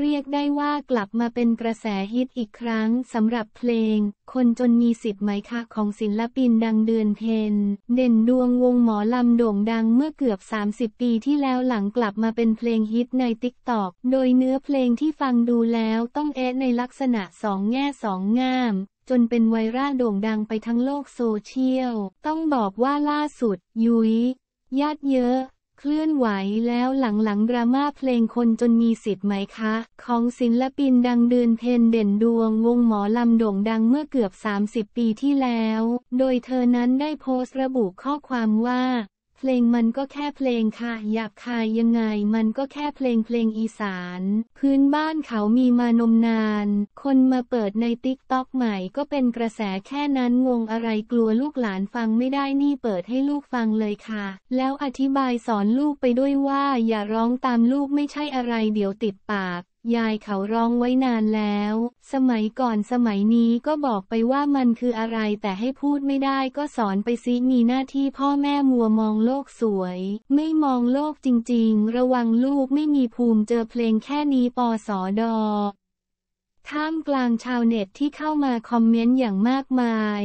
เรียกได้ว่ากลับมาเป็นกระแสฮิตอีกครั้งสำหรับเพลง คนจนมีสิทธิ์ไหมคะของศิลปินดังเดือนเพนเด่นดวงวงหมอลำโด่งดังเมื่อเกือบ 30 ปีที่แล้วหลังกลับมาเป็นเพลงฮิตในติ๊กตอกโดยเนื้อเพลงที่ฟังดูแล้วต้องแอะในลักษณะสองแง่สองงาม จนเป็นไวรัลโด่งดังไปทั้งโลกโซเชียลต้องบอกว่าล่าสุด ยุย้ยญาติเยอะเคลื่อนไหวแล้วหลังๆดราม่าเพลงคนจนมีสิทธิ์ไหมคะ ของศิลปินดังเดือนเพนเด่นดวงวงหมอลำโด่งดังเมื่อเกือบ 30 ปีที่แล้ว โดยเธอนั้นได้โพสต์ระบุข้อความว่าเพลงมันก็แค่เพลงค่ะหยาบคายยังไงมันก็แค่เพลงเพลงอีสาน พื้นบ้านเขามีมานมนาน คนมาเปิดในติ๊กต็อกใหม่ก็เป็นกระแสแค่นั้น งงอะไรกลัวลูกหลานฟังไม่ได้นี่เปิดให้ลูกฟังเลยค่ะ แล้วอธิบายสอนลูกไปด้วยว่าอย่าร้องตามลูกไม่ใช่อะไรเดี๋ยวติดปากยายเขาร้องไว้นานแล้ว สมัยก่อนสมัยนี้ก็บอกไปว่ามันคืออะไรแต่ให้พูดไม่ได้ก็สอนไปซิมีหน้าที่พ่อแม่มัวมองโลกสวย ไม่มองโลกจริงๆ ระวังลูกไม่มีภูมิเจอเพลงแค่นี้ปอสอดอท่ามกลางชาวเน็ตที่เข้ามาคอมเมนต์อย่างมากมาย